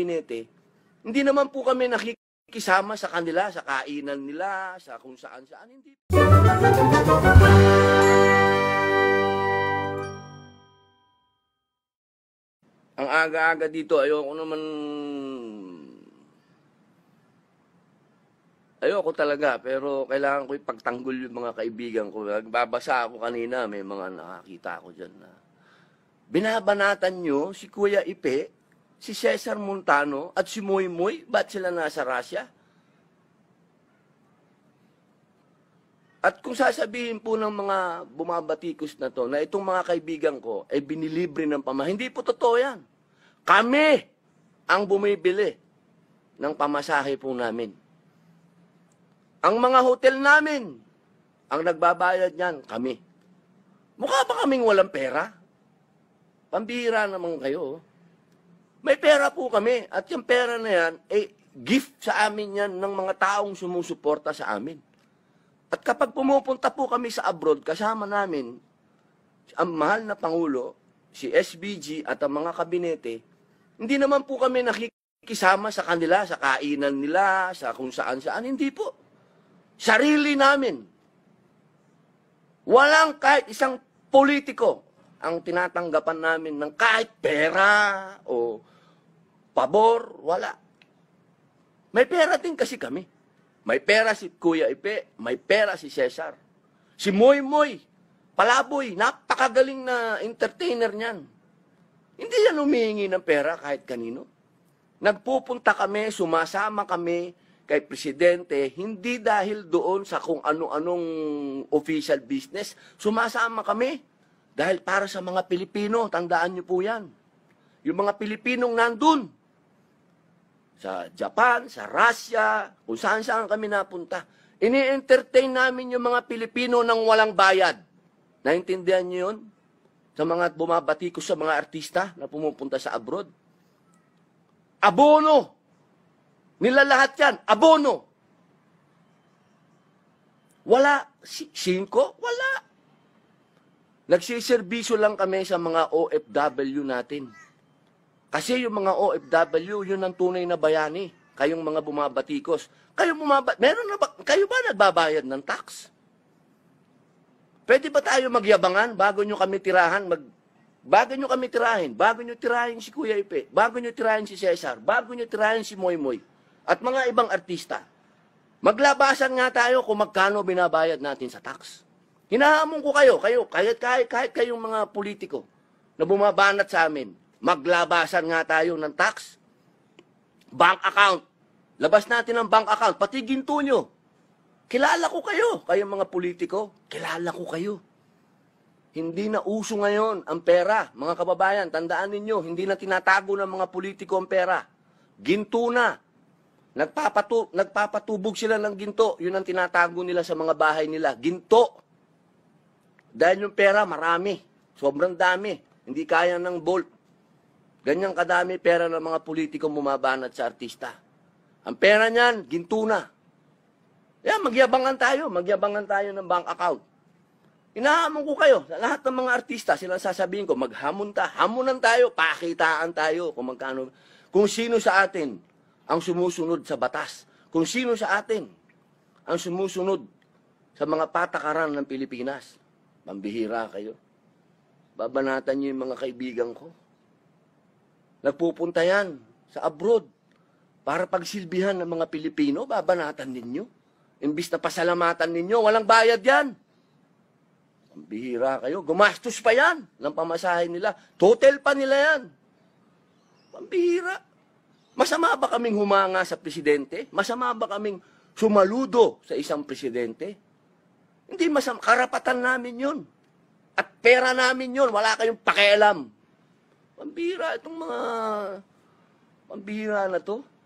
Pinete, hindi naman po kami nakikisama sa kanila, sa kainan nila, sa kung saan-saan. Hindi. Ang aga-aga dito, ayoko naman... Ayoko talaga, pero kailangan ko ipagtanggol yung mga kaibigan ko. Nagbabasa ako kanina, may mga nakakita ako dyan na binabanatan nyo si Kuya Ipe si Cesar Montano at si Moy Moy, ba't sila nasa Russia? At kung sasabihin po ng mga bumabatikos na to, na itong mga kaibigan ko ay binilibre ng pamahal, hindi po totoo yan. Kami ang bumibili ng pamasahe po namin. Ang mga hotel namin, ang nagbabayad niyan, kami. Mukha ba kaming walang pera? Pambihira naman kayo. Oh. May pera po kami at yung pera na yan, eh, gift sa amin yan ng mga taong sumusuporta sa amin. At kapag pumupunta po kami sa abroad, kasama namin ang mahal na Pangulo, si SBG at ang mga kabinete, hindi naman po kami nakikisama sa kanila, sa kainan nila, sa kung saan-saan. Hindi po. Sarili namin. Walang kahit isang politiko ang tinatanggapan namin ng kahit pera o pabor, wala. May pera din kasi kami. May pera si Kuya Ipe, may pera si Cesar. Si Moy Moy, palaboy, napakagaling na entertainer niyan. Hindi yan humihingi ng pera kahit kanino. Nagpupunta kami, sumasama kami kay Presidente, hindi dahil doon sa kung ano-anong official business, sumasama kami dahil para sa mga Pilipino, tandaan niyo po yan. Yung mga Pilipinong nandun, sa Japan, sa Russia, kung saan-saan kami napunta, ini-entertain namin yung mga Pilipino ng walang bayad. Naintindihan niyo yun? Sa mga bumabati ko sa mga artista na pumupunta sa abroad. Abono! Nila lahat yan, abono! Wala. Si- cinco? Wala. Nagsiservisyo lang kami sa mga OFW natin. Kasi yung mga OFW, yun ang tunay na bayani. Kayong mga bumabatikos. Kayo bumaba meron na ba, kayo ba nagbabayad ng tax? Pwede ba tayo magyabangan bago nyo kami tirahan, mag, bago nyo kami tirahin, bago nyo tirahin si Kuya Ipe, bago nyo tirahin si Cesar, bago nyo tirahin si Moymoy, at mga ibang artista. Maglabasan nga tayo kung magkano binabayad natin sa tax. Hinahamon ko kayo, kayo, kahit, kahit, kahit kayong mga politiko na bumabanat sa amin, maglabasan nga tayo ng tax, bank account. Labas natin ang bank account, pati ginto nyo. Kilala ko kayo, kayong mga politiko, kilala ko kayo. Hindi na uso ngayon ang pera. Mga kababayan, tandaan ninyo, hindi na tinatago ng mga politiko ang pera. Ginto na. Nagpapatu nagpapatubog sila ng ginto. Yun ang tinatago nila sa mga bahay nila. Ginto. Dahil yung pera, marami. Sobrang dami. Hindi kaya ng Bolt. Ganyang kadami pera ng mga politiko bumabanat sa artista. Ang pera niyan, ginto na. Kaya yeah, magyabangan tayo. Magyabangan tayo ng bank account. Inahamon ko kayo. sa Lahat ng mga artista, sila sasabihin ko, maghamon ta. Hamunan tayo, pakitaan tayo kung magkano. Kung sino sa atin ang sumusunod sa batas. Kung sino sa atin ang sumusunod sa mga patakaran ng Pilipinas. Pambihira kayo. Babanatan niyo yung mga kaibigan ko. Nagpupunta yan sa abroad para pagsilbihan ng mga Pilipino, babanatan ninyo. Imbis na pasalamatan ninyo, walang bayad yan. Ang bihira kayo. Gumastos pa yan ng pamasahe nila. Total pa nila yan. Pambihira. Masama ba kaming humanga sa presidente? Masama ba kaming sumaludo sa isang presidente? Hindi masama. Karapatan namin yun. At pera namin yun. Wala kayong pakialam. Pambira itong mga... Pambira na to.